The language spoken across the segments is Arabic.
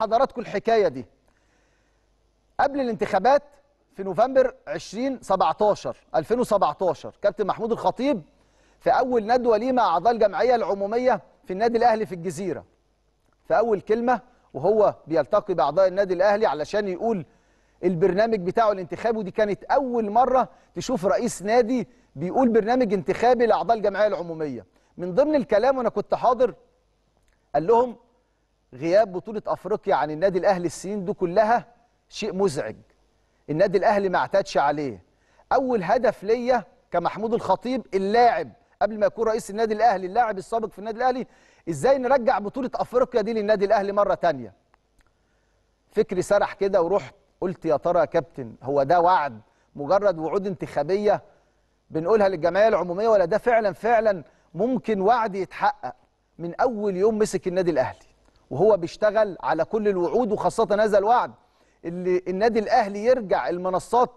حضراتكم الحكايه دي قبل الانتخابات في نوفمبر 2017 2017 كابتن محمود الخطيب في اول ندوه ليه مع اعضاء الجمعيه العموميه في النادي الاهلي في الجزيره في اول كلمه وهو بيلتقي باعضاء النادي الاهلي علشان يقول البرنامج بتاعه الانتخابي ودي كانت اول مره تشوف رئيس نادي بيقول برنامج انتخابي لاعضاء الجمعيه العموميه من ضمن الكلام وانا كنت حاضر قال لهم غياب بطولة أفريقيا عن النادي الأهلي السنين دي كلها شيء مزعج النادي الأهلي ما اعتادش عليه أول هدف ليا كمحمود الخطيب اللاعب قبل ما يكون رئيس النادي الأهلي اللاعب السابق في النادي الأهلي إزاي نرجع بطولة أفريقيا دي للنادي الأهلي مرة تانية فكري سرح كده ورحت قلت يا ترى يا كابتن هو ده وعد مجرد وعود انتخابية بنقولها للجمعية العمومية ولا ده فعلا فعلا ممكن وعد يتحقق من أول يوم مسك النادي الأهلي وهو بيشتغل على كل الوعود وخاصة هذا الوعد اللي النادي الأهلي يرجع المنصات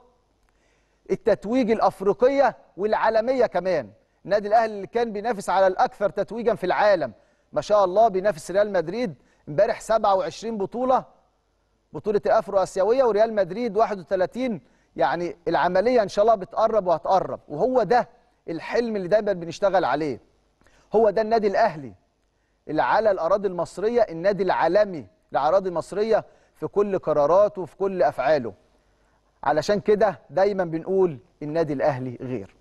التتويج الأفريقية والعالمية كمان النادي الأهلي اللي كان بينافس على الأكثر تتويجا في العالم ما شاء الله بينافس ريال مدريد امبارح 27 بطولة بطولة الأفرو آسيوية وريال مدريد 31 يعني العملية إن شاء الله بتقرب وهتقرب وهو ده الحلم اللي دايما بنشتغل عليه هو ده النادي الأهلي اللي على الاراضي المصريه النادي العالمي لاراضي مصريه في كل قراراته وفي كل افعاله علشان كده دايما بنقول النادي الاهلي غير